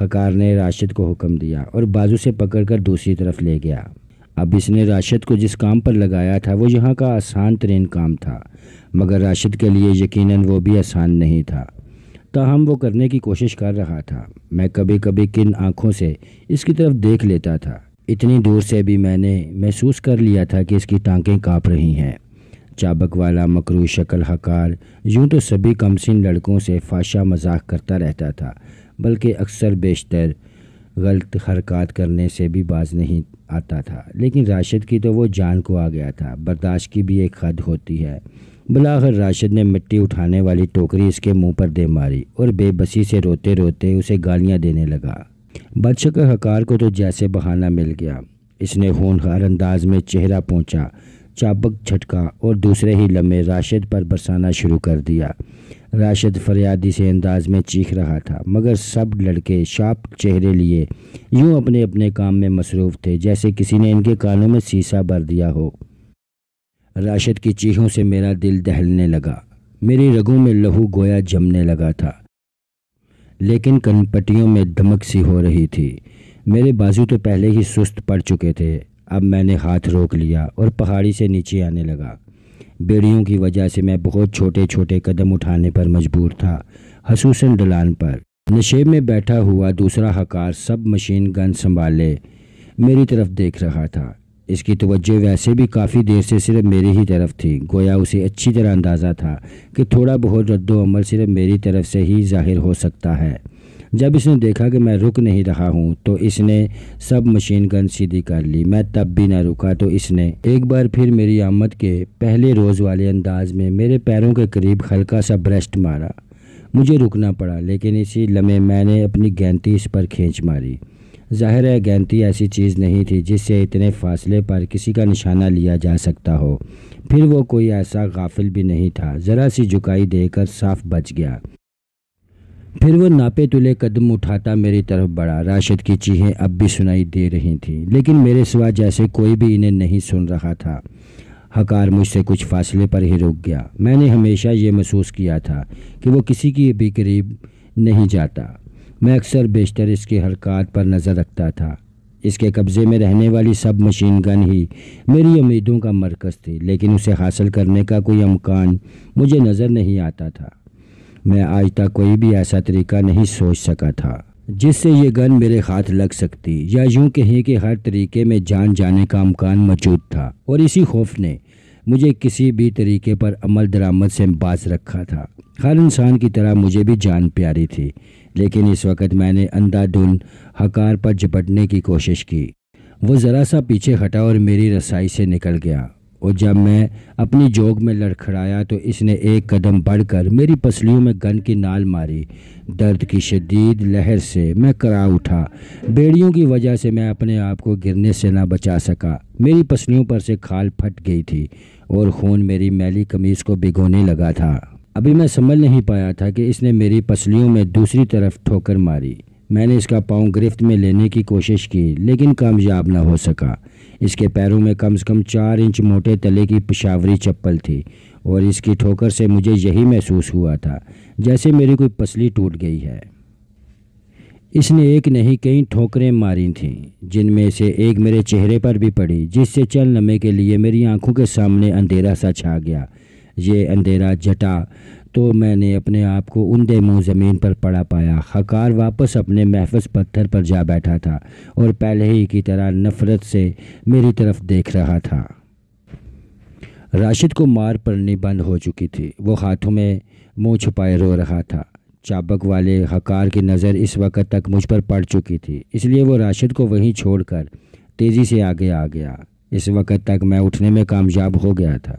हकार ने राशिद को हुक्म दिया और बाजू से पकड़कर दूसरी तरफ ले गया अब इसने राशिद को जिस काम पर लगाया था वो यहाँ का आसान तरीन काम था मगर राशिद के लिए यकीनन वो भी आसान नहीं था ताहम वो करने की कोशिश कर रहा था मैं कभी कभी किन आँखों से इसकी तरफ देख लेता था इतनी दूर से भी मैंने महसूस कर लिया था कि इसकी टांकें काँप रही हैं चाबक वाला मकरू शक्ल हकार यूं तो सभी कमसिन लड़कों से फाशा मजाक करता रहता था बल्कि अक्सर बेशतर गलत हरकत करने से भी बाज नहीं आता था लेकिन राशिद की तो वो जान को आ गया था बर्दाश्त की भी एक हद होती है बलाखर राशिद ने मिट्टी उठाने वाली टोकरी इसके मुंह पर दे मारी और बेबसी से रोते रोते उसे गालियां देने लगा बादशाह का हकार को तो जैसे बहाना मिल गया इसने होनहार अंदाज में चेहरा पहुंचा चाबक झटका और दूसरे ही लम्हे राशिद पर बरसाना शुरू कर दिया राशिद फरियादी से अंदाज में चीख रहा था मगर सब लड़के शाप चेहरे लिए यूं अपने अपने काम में मसरूफ़ थे जैसे किसी ने इनके कानों में शीशा भर दिया हो राशिद की चीखों से मेरा दिल दहलने लगा मेरी रगों में लहू गोया जमने लगा था लेकिन कनपटियों में धमक सी हो रही थी मेरे बाजू तो पहले ही सुस्त पड़ चुके थे अब मैंने हाथ रोक लिया और पहाड़ी से नीचे आने लगा बेड़ियों की वजह से मैं बहुत छोटे छोटे कदम उठाने पर मजबूर था हसूसन डलान पर नशेब में बैठा हुआ दूसरा हकार सब मशीन गन संभाले मेरी तरफ देख रहा था इसकी तवज्जो वैसे भी काफ़ी देर से सिर्फ मेरी ही तरफ थी गोया उसे अच्छी तरह अंदाज़ा था कि थोड़ा बहुत रद्दमल सिर्फ मेरी तरफ से ही जाहिर हो सकता है जब इसने देखा कि मैं रुक नहीं रहा हूँ तो इसने सब मशीन गन सीधी कर ली मैं तब भी ना रुका तो इसने एक बार फिर मेरी आमद के पहले रोज़ वाले अंदाज में मेरे पैरों के करीब हल्का सा ब्रस्ट मारा मुझे रुकना पड़ा लेकिन इसी लम्हे मैंने अपनी गहनती इस पर खींच मारी ज़ाहिर है गैंती ऐसी चीज़ नहीं थी जिससे इतने फासले पर किसी का निशाना लिया जा सकता हो फिर वो कोई ऐसा गाफिल भी नहीं था ज़रा सी झुकाई देकर साफ बच गया फिर वो नापे तुले कदम उठाता मेरी तरफ बढ़ा राशिद की चीहें अब भी सुनाई दे रही थीं लेकिन मेरे सिवा जैसे कोई भी इन्हें नहीं सुन रहा था हकार मुझसे कुछ फासले पर ही रुक गया मैंने हमेशा ये महसूस किया था कि वो किसी की भी करीब नहीं जाता मैं अक्सर बेशतर इसकी हरकत पर नज़र रखता था इसके कब्ज़े में रहने वाली सब मशीन गन ही मेरी उम्मीदों का मरकज़ थी लेकिन उसे हासिल करने का कोई अमकान मुझे नज़र नहीं आता था मैं आज तक कोई भी ऐसा तरीका नहीं सोच सका था जिससे ये गन मेरे हाथ लग सकती या यूं कहें कि हर तरीके में जान जाने का अमकान मौजूद था और इसी खौफ ने मुझे किसी भी तरीके पर अमल दरामद से बाज रखा था हर इंसान की तरह मुझे भी जान प्यारी थी लेकिन इस वक्त मैंने अंधाधुन हकार पर झपटने की कोशिश की वो ज़रा सा पीछे हटा और मेरी रसाई से निकल गया और जब मैं अपनी जोग में लड़खड़ाया तो इसने एक कदम बढ़कर मेरी पसलियों में गन की नाल मारी दर्द की शदीद लहर से मैं करा उठा बेड़ियों की वजह से मैं अपने आप को गिरने से ना बचा सका मेरी पसलियों पर से खाल फट गई थी और खून मेरी मैली कमीज़ को भिगोने लगा था अभी मैं समझ नहीं पाया था कि इसने मेरी पसलियों में दूसरी तरफ ठोकर मारी मैंने इसका पाँव गिरफ्त में लेने की कोशिश की लेकिन कामयाब ना हो सका इसके पैरों में कम से कम चार इंच मोटे तले की पिशावरी चप्पल थी और इसकी ठोकर से मुझे यही महसूस हुआ था जैसे मेरी कोई पसली टूट गई है इसने एक नहीं कई ठोकरें मारी थीं जिनमें से एक मेरे चेहरे पर भी पड़ी जिससे चल नमे के लिए मेरी आंखों के सामने अंधेरा सा छा गया ये अंधेरा जटा तो मैंने अपने आप को उंदे मुंह ज़मीन पर पड़ा पाया हकार वापस अपने महफज पत्थर पर जा बैठा था और पहले ही की तरह नफ़रत से मेरी तरफ देख रहा था राशिद को मार पड़नी बंद हो चुकी थी वो हाथों में मुंह छुपाए रो रहा था चाबक वाले हकार की नज़र इस वक्त तक मुझ पर पड़ चुकी थी इसलिए वो राशिद को वहीं छोड़कर तेज़ी से आगे आ गया इस वक्त तक मैं उठने में कामयाब हो गया था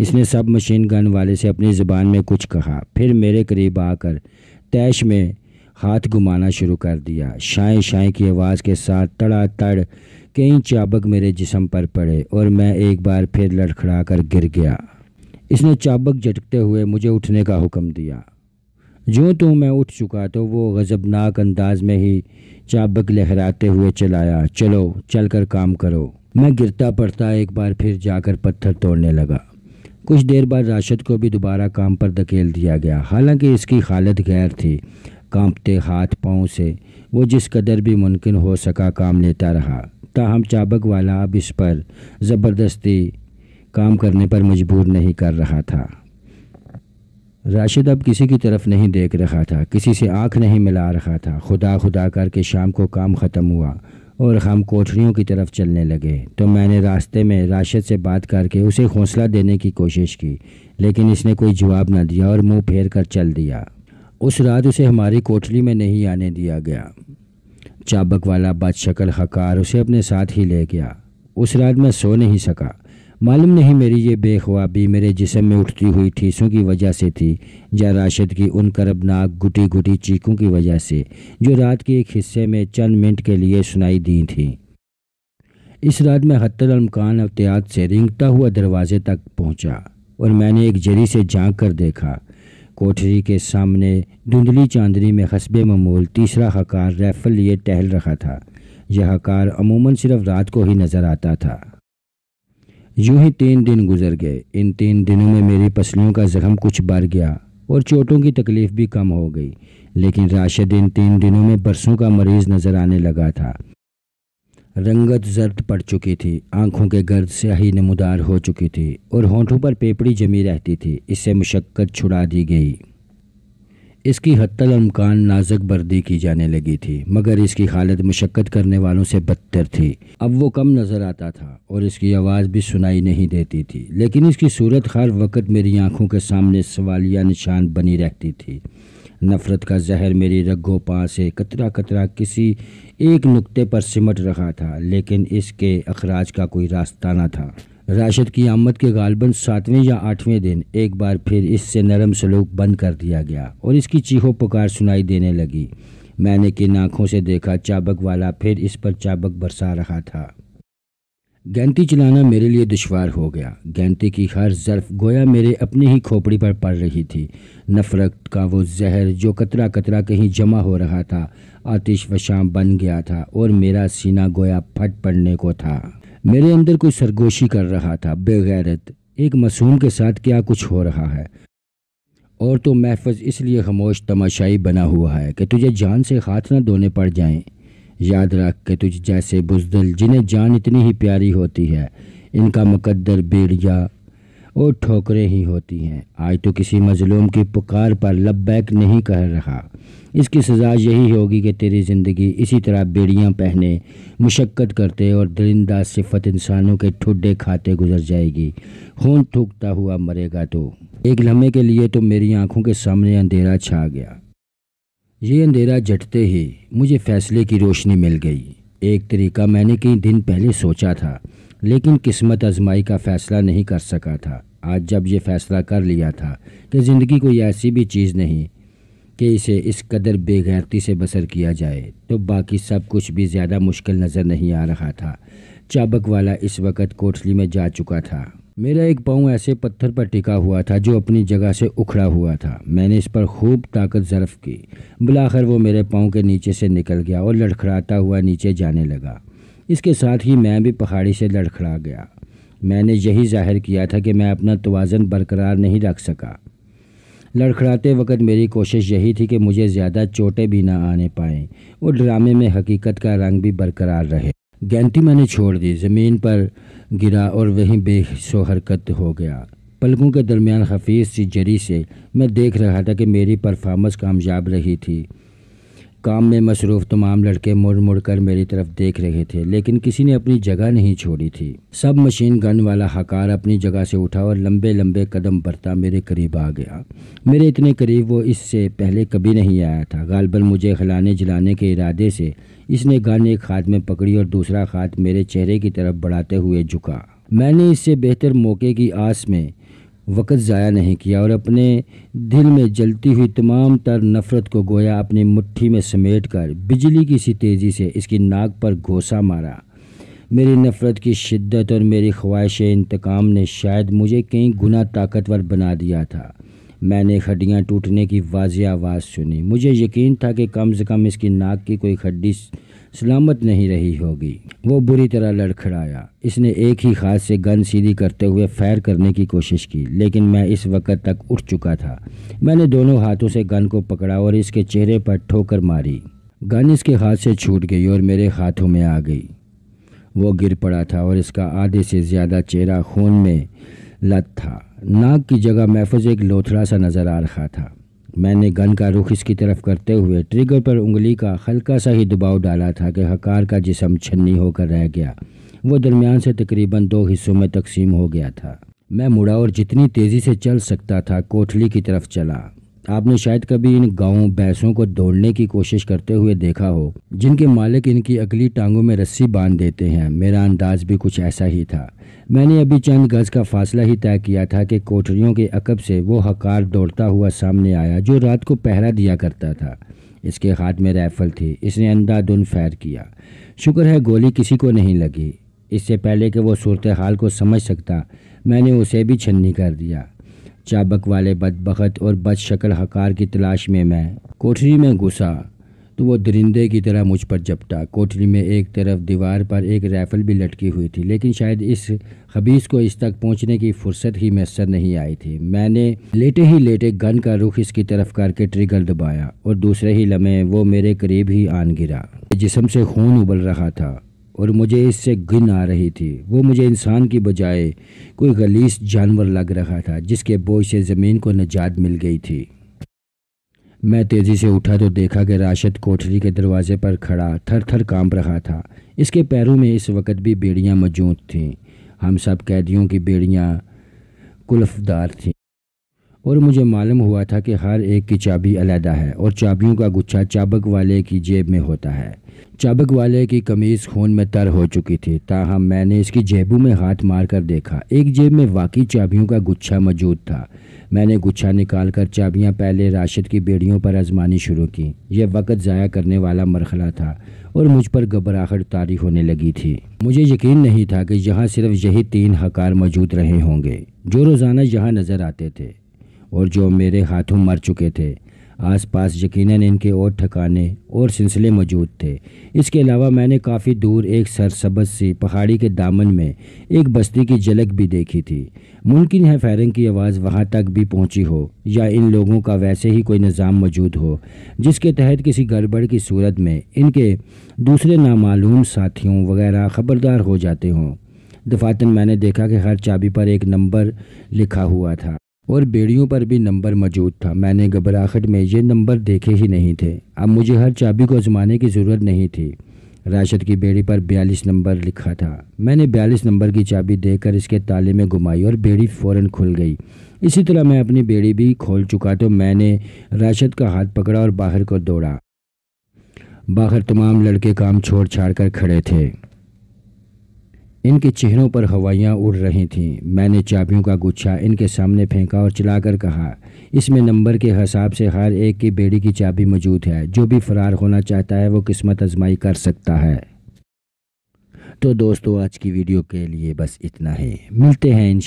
इसने सब मशीन गन वाले से अपनी ज़ुबान में कुछ कहा फिर मेरे करीब आकर तैश में हाथ घुमाना शुरू कर दिया शाएँ शाएँ की आवाज़ के साथ तड़ा तड़ कई चाबक मेरे जिसम पर पड़े और मैं एक बार फिर लड़खड़ा कर गिर गया इसने चाबक झटकते हुए मुझे उठने का हुक्म दिया जो तो मैं उठ चुका तो वो गज़बनाक अंदाज में ही चाबक लहराते हुए चलाया चलो चल कर काम करो मैं गिरता पड़ता एक बार फिर जाकर पत्थर तोड़ने लगा कुछ देर बाद राशिद को भी दोबारा काम पर धकेल दिया गया हालांकि इसकी हालत गैर थी कांपते हाथ पाँव से वो जिस कदर भी मुमकिन हो सका काम लेता रहा ताहम चाबक वाला अब इस पर ज़बरदस्ती काम करने पर मजबूर नहीं कर रहा था राशिद अब किसी की तरफ नहीं देख रहा था किसी से आंख नहीं मिला रहा था खुदा खुदा करके शाम को काम ख़त्म हुआ और हम कोठरियों की तरफ चलने लगे तो मैंने रास्ते में राशिद से बात करके उसे हौसला देने की कोशिश की लेकिन इसने कोई जवाब ना दिया और मुंह फेर कर चल दिया उस रात उसे हमारी कोठरी में नहीं आने दिया गया चाबक वाला बादशकल हकार उसे अपने साथ ही ले गया उस रात मैं सो नहीं सका मालूम नहीं मेरी ये बेख्वाबी मेरे जिसम में उठती हुई ठीसों की वजह से थी या राशिद की उन करबनाक गुटी गुटी चीखों की वजह से जो रात के एक हिस्से में चंद मिनट के लिए सुनाई दी थी इस रात मैं अलमकान एहतियात से रिंगता हुआ दरवाजे तक पहुंचा और मैंने एक जरी से झांक कर देखा कोठरी के सामने धुंधली चांदनी में हसब ममूल तीसरा हकार रैफल लिए टहल रखा था यह हकार अमूमन सिर्फ रात को ही नज़र आता था यूं ही तीन दिन गुजर गए इन तीन दिनों में मेरी पसलियों का ज़ख्म कुछ बढ़ गया और चोटों की तकलीफ़ भी कम हो गई लेकिन राशिद इन तीन दिनों में बरसों का मरीज़ नज़र आने लगा था रंगत जर्द पड़ चुकी थी आंखों के गर्द ही नमदार हो चुकी थी और होंठों पर पेपड़ी जमी रहती थी इससे मुशक्क़त छुड़ा दी गई इसकी अमकान नाजक बर्दी की जाने लगी थी मगर इसकी हालत मशक्कत करने वालों से बदतर थी अब वो कम नज़र आता था और इसकी आवाज़ भी सुनाई नहीं देती थी लेकिन इसकी सूरत हर वक्त मेरी आँखों के सामने सवालिया निशान बनी रहती थी नफ़रत का जहर मेरी रगो पा से कतरा कतरा किसी एक नुक्ते पर सिमट रहा था लेकिन इसके अखराज का कोई रास्ता न था राशिद की आमद के गालबन सातवें या आठवें दिन एक बार फिर इससे नरम सलूक बंद कर दिया गया और इसकी चीहों पुकार सुनाई देने लगी मैंने किन आँखों से देखा चाबक वाला फिर इस पर चाबक बरसा रहा था गेंती चलाना मेरे लिए दुशवार हो गया गेंती की हर ज़र्फ गोया मेरे अपने ही खोपड़ी पर पड़ रही थी नफ़रत का वो जहर जो कतरा कतरा कहीं जमा हो रहा था आतिश वशां बन गया था और मेरा सीना गोया फट पड़ने को था मेरे अंदर कोई सरगोशी कर रहा था बेगैरत एक मासूम के साथ क्या कुछ हो रहा है और तो महफज इसलिए खामोश तमाशाई बना हुआ है कि तुझे जान से हाथ ना धोने पड़ जाएं याद रख के तुझ जैसे बुजदल जिन्हें जान इतनी ही प्यारी होती है इनका मुकद्दर बेड़िया वो ठोकरें ही होती हैं आज तो किसी मजलूम की पुकार पर लबैक नहीं कह रहा इसकी सज़ा यही होगी कि तेरी ज़िंदगी इसी तरह बेड़ियाँ पहने मुशक्क़त करते और दरिंदा सिफत इंसानों के ठुडे खाते गुजर जाएगी खून थूकता हुआ मरेगा तो एक लम्हे के लिए तो मेरी आंखों के सामने अंधेरा छा गया ये अंधेरा जटते ही मुझे फ़ैसले की रोशनी मिल गई एक तरीका मैंने कई दिन पहले सोचा था लेकिन किस्मत आजमाई का फ़ैसला नहीं कर सका था आज जब ये फैसला कर लिया था कि ज़िंदगी कोई ऐसी भी चीज़ नहीं कि इसे इस कदर बेगैरती से बसर किया जाए तो बाकी सब कुछ भी ज़्यादा मुश्किल नज़र नहीं आ रहा था चाबक वाला इस वक्त कोठली में जा चुका था मेरा एक पाँव ऐसे पत्थर पर टिका हुआ था जो अपनी जगह से उखड़ा हुआ था मैंने इस पर खूब ताकत ज़रफ़ की बुलाकर वो मेरे पाँव के नीचे से निकल गया और लड़खड़ाता हुआ नीचे जाने लगा इसके साथ ही मैं भी पहाड़ी से लड़खड़ा गया मैंने यही जाहिर किया था कि मैं अपना तोज़न बरकरार नहीं रख सका लड़खड़ाते वक्त मेरी कोशिश यही थी कि मुझे ज़्यादा चोटें भी ना आने पाएँ और ड्रामे में हकीकत का रंग भी बरकरार रहे गेंती मैंने छोड़ दी ज़मीन पर गिरा और वहीं बेसो हरकत हो गया पलकों के दरमियान हफीज़ सी जरी से मैं देख रहा था कि मेरी परफॉर्मेंस कामयाब रही थी काम में मसरूफ़ तमाम लड़के मुड़ मुड़ कर मेरी तरफ देख रहे थे लेकिन किसी ने अपनी जगह नहीं छोड़ी थी सब मशीन गन वाला हकार अपनी जगह से उठा और लंबे लंबे कदम बढ़ता मेरे करीब आ गया मेरे इतने करीब वो इससे पहले कभी नहीं आया था गालबल मुझे खिलाने जलाने के इरादे से इसने गन एक हाथ में पकड़ी और दूसरा हाथ मेरे चेहरे की तरफ बढ़ाते हुए झुका मैंने इससे बेहतर मौके की आस में वक़्त ज़ाया नहीं किया और अपने दिल में जलती हुई तमाम तर नफ़रत को गोया अपनी मुट्ठी में समेट कर बिजली की सी तेज़ी से इसकी नाक पर घोसा मारा मेरी नफ़रत की शिद्दत और मेरी ख्वाहिश इंतकाम ने शायद मुझे कई गुना ताकतवर बना दिया था मैंने हड्डियाँ टूटने की वाज आवाज़ सुनी मुझे यकीन था कि कम से कम इसकी नाक की कोई हड्डी सलामत नहीं रही होगी वो बुरी तरह लड़खड़ाया इसने एक ही हाथ से गन सीधी करते हुए फायर करने की कोशिश की लेकिन मैं इस वक्त तक उठ चुका था मैंने दोनों हाथों से गन को पकड़ा और इसके चेहरे पर ठोकर मारी गन इसके हाथ से छूट गई और मेरे हाथों में आ गई वो गिर पड़ा था और इसका आधे से ज़्यादा चेहरा खून में लत था नाक की जगह महफूज एक लोथड़ा सा नज़र आ रहा था मैंने गन का रुख इसकी तरफ करते हुए ट्रिगर पर उंगली का हल्का सा ही दबाव डाला था कि हकार का जिसम छन्नी होकर रह गया वो दरमियान से तकरीबन दो हिस्सों में तकसीम हो गया था मैं मुड़ा और जितनी तेज़ी से चल सकता था कोठली की तरफ चला आपने शायद कभी इन गाँव भैंसों को दौड़ने की कोशिश करते हुए देखा हो जिनके मालिक इनकी अगली टांगों में रस्सी बांध देते हैं मेरा अंदाज भी कुछ ऐसा ही था मैंने अभी चंद गज का फासला ही तय किया था कि कोठरियों के अकब से वो हकार दौड़ता हुआ सामने आया जो रात को पहरा दिया करता था इसके हाथ में राइफल थी इसने अंधाधुन फ़ैर किया शुक्र है गोली किसी को नहीं लगी इससे पहले कि वो सूरत हाल को समझ सकता मैंने उसे भी छन्नी कर दिया चाबक वाले बदबखत और बदशक्ल हकार की तलाश में मैं कोठरी में घुसा तो वो दरिंदे की तरह मुझ पर जपटा कोठरी में एक तरफ दीवार पर एक राइफ़ल भी लटकी हुई थी लेकिन शायद इस खबीस को इस तक पहुंचने की फुर्सत ही मैसर नहीं आई थी मैंने लेटे ही लेटे गन का रुख इसकी तरफ करके ट्रिगर दबाया और दूसरे ही लम्हे वो मेरे करीब ही आन गिरा जिसम से खून उबल रहा था और मुझे इससे घिन आ रही थी वो मुझे इंसान की बजाय कोई गलीस जानवर लग रहा था जिसके बोझ से ज़मीन को निजात मिल गई थी मैं तेज़ी से उठा तो देखा कि राशिद कोठरी के दरवाजे पर खड़ा थर थर काँप रहा था इसके पैरों में इस वक्त भी बेड़ियाँ मौजूद थीं हम सब कैदियों की बेड़ियाँ कुल्फदार थीं और मुझे मालूम हुआ था कि हर एक की चाबी अलहदा है और चाबियों का गुच्छा चाबक वाले की जेब में होता है चाबक वाले की कमीज़ खून में तर हो चुकी थी ताहम मैंने इसकी जेबों में हाथ मार कर देखा एक जेब में वाकई चाबियों का गुच्छा मौजूद था मैंने गुच्छा निकाल कर चाबियाँ पहले राशिद की बेड़ियों पर आजमानी शुरू की यह वक़्त ज़ाया करने वाला मरखला था और मुझ पर घबराहट तारी होने लगी थी मुझे यकीन नहीं था कि यहाँ सिर्फ यही तीन हकार मौजूद रहे होंगे जो रोज़ाना यहाँ नज़र आते थे और जो मेरे हाथों मर चुके थे आसपास यकीनन इनके और ठिकाने और सिलसिले मौजूद थे इसके अलावा मैंने काफ़ी दूर एक सरसब्ज सी पहाड़ी के दामन में एक बस्ती की झलक भी देखी थी मुमकिन है फायरिंग की आवाज़ वहाँ तक भी पहुँची हो या इन लोगों का वैसे ही कोई निज़ाम मौजूद हो जिसके तहत किसी गड़बड़ की सूरत में इनके दूसरे नामालूम साथियों वगैरह खबरदार हो जाते हों दफातन मैंने देखा कि हर चाबी पर एक नंबर लिखा हुआ था और बेड़ियों पर भी नंबर मौजूद था मैंने घबराहट में ये नंबर देखे ही नहीं थे अब मुझे हर चाबी को आजमाने की ज़रूरत नहीं थी राशद की बेड़ी पर बयालीस नंबर लिखा था मैंने बयालीस नंबर की चाबी देकर इसके ताले में घुमाई और बेड़ी फ़ौरन खुल गई इसी तरह मैं अपनी बेड़ी भी खोल चुका तो मैंने राशद का हाथ पकड़ा और बाहर को दौड़ा बाहर तमाम लड़के काम छोड़ छाड़ कर खड़े थे इनके चेहरों पर हवाइयाँ उड़ रही थीं मैंने चाबियों का गुच्छा इनके सामने फेंका और चलाकर कहा इसमें नंबर के हिसाब से हर एक की बेड़ी की चाबी मौजूद है जो भी फरार होना चाहता है वो किस्मत आजमाई कर सकता है तो दोस्तों आज की वीडियो के लिए बस इतना ही मिलते हैं इन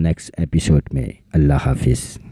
नेक्स्ट एपिसोड में अल्लाह हाफिज़